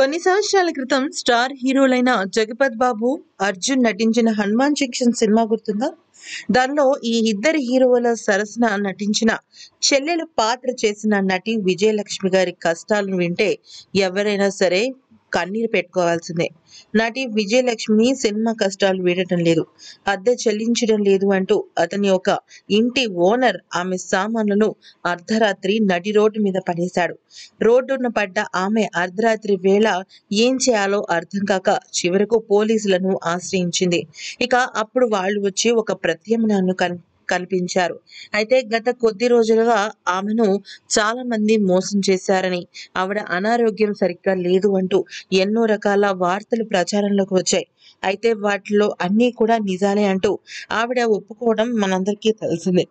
కొన్ని సంవత్సరాల క్రితం స్టార్ హీరోలైన జగపత్ బాబు అర్జున్ నటించిన హనుమాన్ జంక్షన్ సినిమా గుర్తుందా దానిలో ఈ ఇద్దరు హీరోల సరసన నటించిన చెల్లెలు పాత్ర చేసిన నటి విజయలక్ష్మి గారి కష్టాలను వింటే ఎవరైనా సరే కన్నీరు పెట్టుకోవాల్సిందే నటి విజయలక్ష్మి సినిమా కష్టాలు వీడటం లేదు అద్దె చెల్లించడం లేదు అంటూ అతని ఒక ఇంటి ఓనర్ ఆమె సామాన్లను అర్ధరాత్రి నడి రోడ్డు మీద పడేశాడు రోడ్డున పడ్డ ఆమె అర్ధరాత్రి వేళ ఏం చేయాలో అర్థం కాక చివరకు పోలీసులను ఆశ్రయించింది ఇక అప్పుడు వాళ్ళు వచ్చి ఒక ప్రత్యామ్నాయాన్ని కల్పించారు అయితే గత కొద్ది రోజులుగా ఆమెను చాలా మంది మోసం చేశారని ఆవిడ అనారోగ్యం సరిగ్గా లేదు అంటూ ఎన్నో రకాల వార్తలు ప్రచారంలోకి వచ్చాయి అయితే వాటిలో అన్నీ కూడా నిజాలే అంటూ ఆవిడ ఒప్పుకోవడం మనందరికీ తెలిసిందే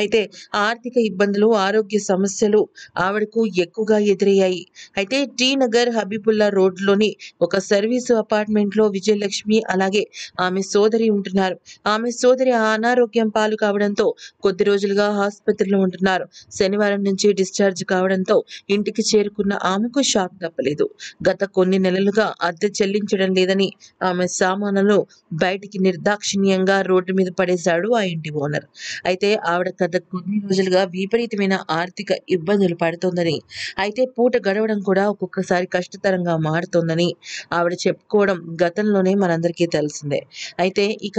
అయితే ఆర్థిక ఇబ్బందులు ఆరోగ్య సమస్యలు ఆవిడకు ఎక్కువగా ఎదురయ్యాయి అయితే టీ నగర్ హబీబుల్లా రోడ్లోని ఒక సర్వీసు అపార్ట్మెంట్లో విజయలక్ష్మి అలాగే ఆమె సోదరి ఉంటున్నారు ఆమె సోదరి అనారోగ్యం పాలు కావడంతో కొద్ది రోజులుగా ఆసుపత్రిలో ఉంటున్నారు శనివారం నుంచి డిశ్చార్జ్ కావడంతో ఇంటికి చేరుకున్న ఆమెకు షాక్ తప్పలేదు గత కొన్ని నెలలుగా అద్దె చెల్లించడం లేదని ఆమె సామానులు బయటికి నిర్దాక్షిణ్యంగా రోడ్డు మీద పడేశాడు ఆ ఇంటి ఓనర్ అయితే ఆవిడ గత కొన్ని రోజులుగా విపరీతమైన ఆర్థిక ఇబ్బందులు పడుతోందని అయితే పూట గడవడం కూడా ఒక్కొక్కసారి కష్టతరంగా మారుతోందని ఆవిడ చెప్పుకోవడం గతంలోనే మనందరికీ తెలిసిందే అయితే ఇక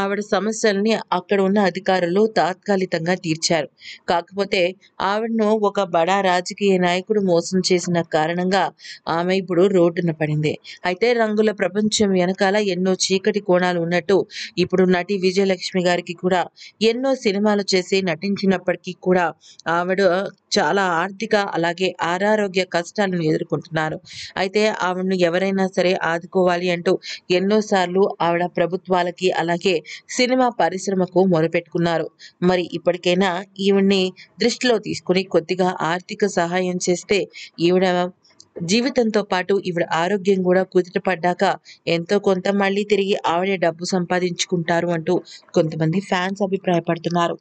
ఆవిడ సమస్యల్ని అక్కడ ఉన్న అధికారులు తాత్కాలికంగా తీర్చారు కాకపోతే ఆవిడను ఒక బడా రాజకీయ నాయకుడు మోసం చేసిన కారణంగా ఆమె ఇప్పుడు రోడ్డున పడింది అయితే రంగుల ప్రపంచం వెనకాల ఎన్నో చీకటి కోణాలు ఉన్నట్టు ఇప్పుడు నటి విజయలక్ష్మి గారికి కూడా ఎన్నో సినిమాలు చేసి చేసి నటించినప్పటికీ కూడా ఆవిడ చాలా ఆర్థిక అలాగే ఆరోగ్య కష్టాలను ఎదుర్కొంటున్నారు అయితే ఆవిడను ఎవరైనా సరే ఆదుకోవాలి అంటూ ఎన్నోసార్లు ఆవిడ ప్రభుత్వాలకి అలాగే సినిమా పరిశ్రమకు మొరపెట్టుకున్నారు మరి ఇప్పటికైనా ఈవిడ్ని దృష్టిలో తీసుకుని కొద్దిగా ఆర్థిక సహాయం చేస్తే ఈవిడ జీవితంతో పాటు ఈవిడ ఆరోగ్యం కూడా పడ్డాక ఎంతో కొంత మళ్ళీ తిరిగి ఆవిడే డబ్బు సంపాదించుకుంటారు అంటూ కొంతమంది ఫ్యాన్స్ అభిప్రాయపడుతున్నారు